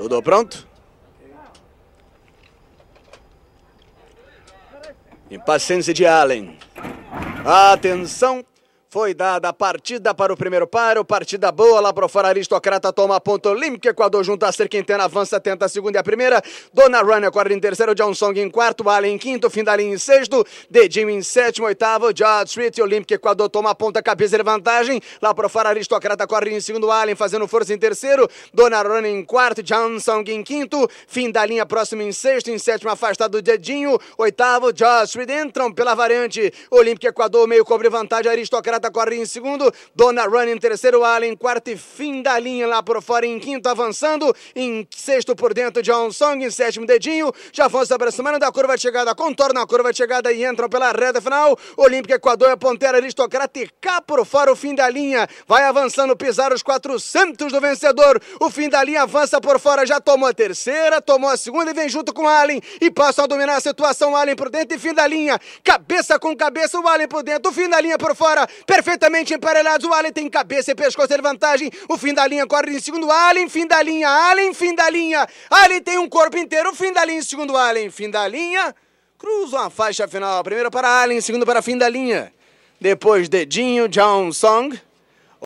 Tudo pronto? Impaciência de Allen. Atenção! Foi dada a partida para o primeiro paro, partida boa lá para fora, Aristocrata toma a ponta, Olímpico Equador junto a Ser Quintana, avança, tenta a segunda e a primeira, Dona Runner acorda em terceiro, John Song em quarto, Allen em quinto, linha em sexto, Dedinho em sétimo, oitavo, George Street, Olímpico Equador toma a ponta, cabeça e vantagem, lá para fora, Aristocrata corre em segundo, Allen fazendo força em terceiro, Dona Runner em quarto, John Song em quinto, linha próximo em sexto, em sétimo afastado do Dedinho, oitavo, George Street entram pela variante, Olímpico Equador meio cobre vantagem, Aristocrata Tabata corre em segundo, Dona Run em terceiro, Allen em quarto e fim da linha lá por fora em quinto, avançando, em sexto por dentro, John Song em sétimo, Dedinho, já foi se aproximando da curva de chegada, contorna a curva de chegada e entram pela reta final, Olímpica Equador é ponteira, aristocrata e cá por fora o fim da linha, vai avançando, pisar os 400 do vencedor, o fim da linha avança por fora, já tomou a terceira, tomou a segunda e vem junto com Allen, e passa a dominar a situação, Allen por dentro e fim da linha, cabeça com cabeça, o Allen por dentro, o fim da linha por fora, perfeitamente emparelhados. O Allen tem cabeça e pescoço de vantagem. O fim da linha corre em segundo. Allen, fim da linha. Allen, fim da linha. Allen tem um corpo inteiro. Fim da linha em segundo. Allen, fim da linha. Cruzam a faixa final. Primeiro para Allen, segundo para fim da linha. Depois Dedinho, John Song.